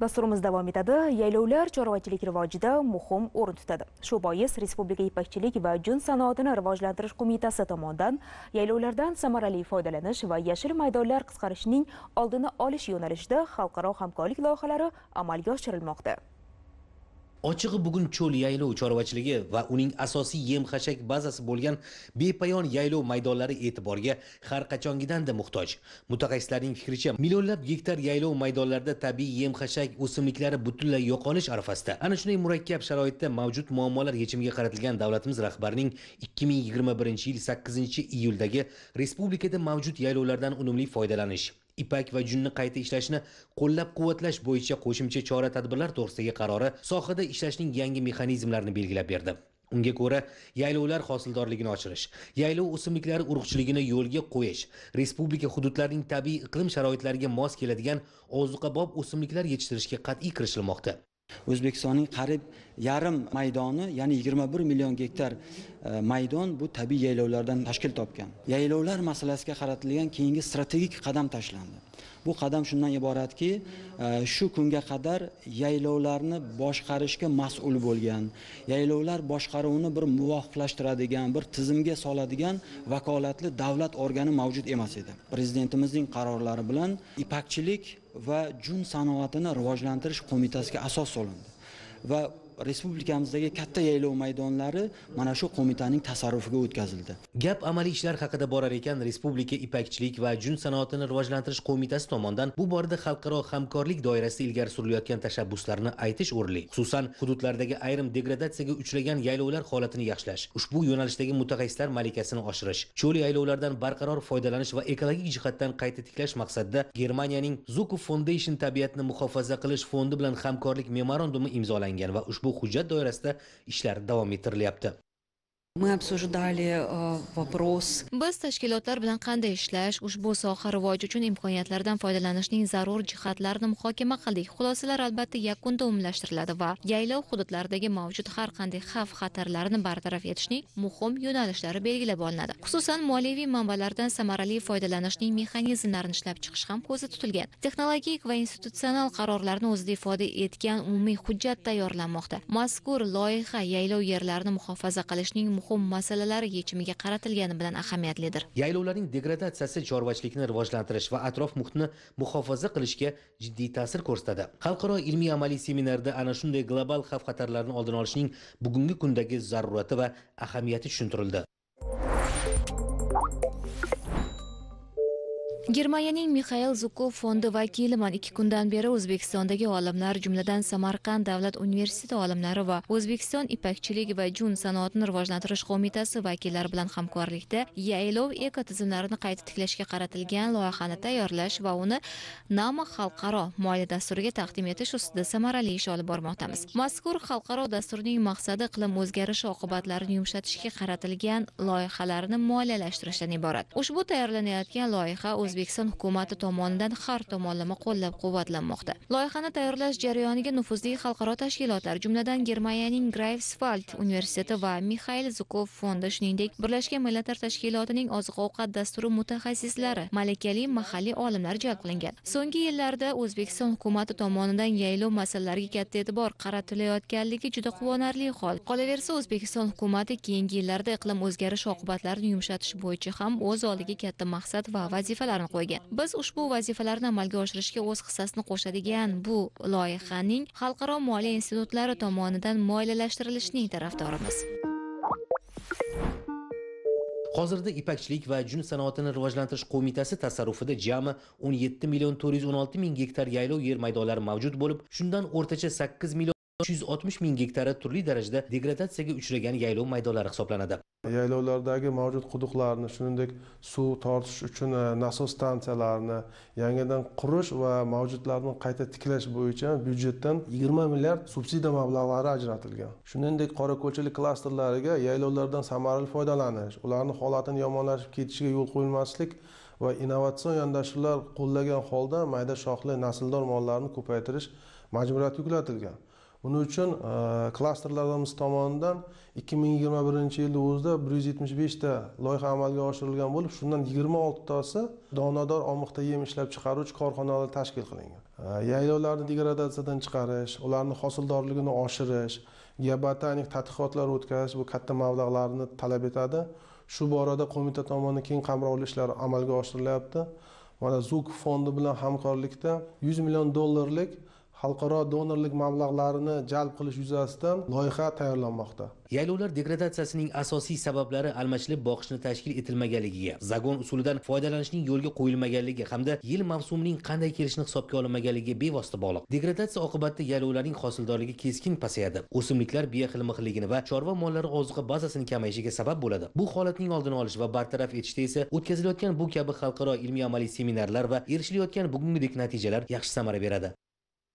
Dasturimiz davom etadi. Yaylovlar chorvachilik rivojida muhim o'rin tutadi. Shu bois Respublika ipakchilik va jun sanoatini rivojlantirish qo'mitasi tomonidan yaylovlardan samarali foydalanish va yashil maydonlar qisqarishining oldini olish yo'nalishida xalqaro hamkorlik loyihalari amalga oshirilmoqda. ochig'i bugun cho'l yaylov chorvachiligi va uning asosiy yem xashak bazasi bo'lgan bepayon yaylov maydonlari e'tiborga har qachongidanda muhtoj mutaxassislarning fikricha millionlab gektar yaylov maydonlarida tabiiy yem xashak o'simliklari butunlay yo'qolish arafasida ana shunday murakkab sharoitda mavjud muammolar yechimiga qaratilgan davlatimiz rahbarining 2021 yil 8 iyuldagi respublikada mavjud yaylovlardan unumli foydalanish ipak va junni qayta ishlashni qo'llab quvvatlash bo'yicha qo'shimcha chora tadbirlar to'g'risidagi qarori sohada ishlashning yangi mexanizmlarini belgilab berdi unga ko'ra yaylovlar hosildorligini oshirish yaylov o'simliklari urug'chiligini yo'lga qo'yish respublika hududlarining tabiiy iqlim sharoitlariga mos keladigan ozuqabob o'simliklar yetishtirishga qat'iy kirishilmoqda o'zbekistonning qariyb yarim maydoni ya'ni 21 million gektar e, maydon bu tabiiy yaylovlardan tashkil topgan yaylovlar masalasiga qaratilgan keyingi strategik qadam tashlandi bu qadam shundan iboratki e, shu kunga qadar yaylovlarni boshqarishga mas'ul bo'lgan yaylovlar boshqaruvini bir muvofiqlashtiradigan bir tizimga soladigan vakolatli davlat organi mavjud emas edi prezidentimizning qarorlari bilan ipakchilik va jun sanoatini rivojlantirish qo'mitasiga asos solindi va respublikamizdagi katta yaylov maydonlari mana shu qo'mitaning tasarrufiga o'tkazildi gap amaliy ishlar haqida borar ekan respublika ipakchilik va jun sanoatini rivojlantirish qo'mitasi tomonidan bu borada xalqaro hamkorlik doirasida ilgari surilayotgan tashabbuslarni aytish o'rinli xususan hududlardagi ayrim degradatsiyaga uchragan yaylovlar holatini yaxshilash ushbu yo'nalishdagi mutaxassislar malikasini oshirish cho'l yaylovlardan barqaror foydalanish va ekologik jihatdan qayta tiklash maqsadida germaniyaning zuku foundation tabiatni muhofaza qilish fondi bilan hamkorlik memorandumi imzolangan va ushbu bu hujjat doirasida ishlar davom ettirilyapti мы обсуждали э, вопрос. Без ташкилотлар билан қандай ишлаш, ушбу соҳа ривоҷи учун имкониятлардан фойдаланишнинг зарур жиҳатларини муҳокама қилдик. Хулосалар албатта якунда умумлаштирилади ва яйлов ҳудудлардаги мавжуд ҳар қандай хав хатарларни бартараф этишнинг муҳим юналишлари белгилаб олинади. Хусусан молиявий манбалардан самарали фойдаланишнинг механизмларини ишлаб чиқиш ҳам кўзда тутилган. Технологик ва институтсионал қарорларни ўзида ифода этган умумий ҳужжат тайёрланмоқда. Мазкур лоиҳа яйлов ерларини муҳофаза қилишнинг muhim masalalar yechimiga qaratilgani bilan ahamiyatlidir yaylovlarning degradatsiyasi chorvachilikni rivojlantirish va atrof muhitni muhofaza qilishga jiddiy ta'sir ko'rsatadi xalqaro ilmiy amaliy seminarda ana shunday global xavf xatarlarni oldini olishning bugungi kundagi zarurati va ahamiyati tushuntirildi germaniyaning mixail zukov fondi vakiliman ikki kundan beri o'zbekistondagi olimlar jumladan samarqand davlat universiteti olimlari va o'zbekiston ipakchilik va jun sanoatini rivojlantirish qo'mitasi vakillari bilan hamkorlikda yaylov ekotizimlarini qayta tiklashga qaratilgan loyihani tayyorlash va uni nama xalqaro moliya dasturiga taqdim etish ustida samarali ish olib bormoqdamiz mazkur xalqaro dasturning maqsadi iqlim o'zgarishi oqibatlarini yumshatishga qaratilgan loyihalarni moliyalashtirishdan iborat ushbu tayyorlanayotgan loyiha o'zbek O'zbekiston hukumati tomonidan har tomonlama qo'llab-quvvatlanmoqda. Loyihani tayyorlash jarayoniga nufuzli xalqaro tashkilotlar, jumladan Germaniyaning Greifswald universiteti va Mikhail Zukov fondi, shuningdek, Birlashgan Millatlar Tashkilotining oziq-ovqat dasturi mutaxassislari, malakali mahalliy olimlar jalb qilingan. So'nggi yillarda O'zbekiston hukumati tomonidan yaylov masalalariga katta e'tibor qaratilayotganligi juda quvonarli hol. Qolaversa, O'zbekiston hukumati keyingi yillarda iqlim o'zgarishi oqibatlarini yumshatish bo'yicha ham o'z oldiga katta maqsad va vazifalarni qo'ygan biz ushbu vazifalarni amalga oshirishga o'z hissasini qo'shadigan bu loyihaning xalqaro moliya institutlari tomonidan moliyalashtirilishining tarafdorimiz hozirda ipakchilik va jun sanoatini rivojlantirish qo'mitasi tasarrufida jami 17 million 416 ming gektar yaylov yer maydonlari mavjud bo'lib shundan o'rtacha 8 million 360 ming gektari turli darajada degradatsiyaga uchragan yaylov maydonlari hisoblanadi yaylovlardagi mavjud quduqlarni shuningdek suv tortish uchun e, nasos stansiyalarini yangidan qurish va mavjudlarni qayta tiklash bo'yicha byudjetdan 20 milliard subsidiya mablag'lari ajratilgan shuningdek qorako'lchilik klasterlariga yaylovlardan samarali foydalanish ularni holatini yomonlashib ketishiga yo'l qo'yilmaslik va innovatsion yondashuvlar qo'llagan holda mayda shoxli nasldor mollarni ko'paytirish majburiyati yuklatilgan buning uchun e, klasterlarimiz tomonidan ikki ming yigirma birinchi yilni o'zida bir yuz yetmish beshta loyiha amalga oshirilgan bo'lib shundan yigirma oltitasi donador omiqda yem ishlab chiqaruvchi korxonalar tashkil qilingan e, yaylovlarni degradatsiyadan chiqarish ularni hosildorligini oshirish geobotanik tadqiqotlar o'tkazish bu katta mablag'larni talab etadi shu borada qo'mita tomonidan keng qamrovli ishlar amalga oshirilyapti mana zuk fondi bilan hamkorlikda yuz million dollarlik xalqaro donorlik mablag'larini jalb qilish yuzasidan loyiha tayyorlanmoqda yaylovlar degradatsiyasining asosiy sabablari almashilib boqishni tashkil etilmaganligiga zagon usulidan foydalanishning yo'lga qo'yilmaganligi hamda yil mavsumining qanday kelishini hisobga olinmaganligiga bevosita bog'liq degradatsiya oqibatida yaylovlarning hosildorligi keskin pasayadi o'simliklar biya xilma xilligini va chorva mollari ozuqa bazasini kamayishiga sabab bo'ladi bu holatning oldini olish va bartaraf etishda esa o'tkazilayotgan bu kabi xalqaro ilmiy amaliy seminarlar va erishilayotgan bugungidek natijalar yaxshi samara beradi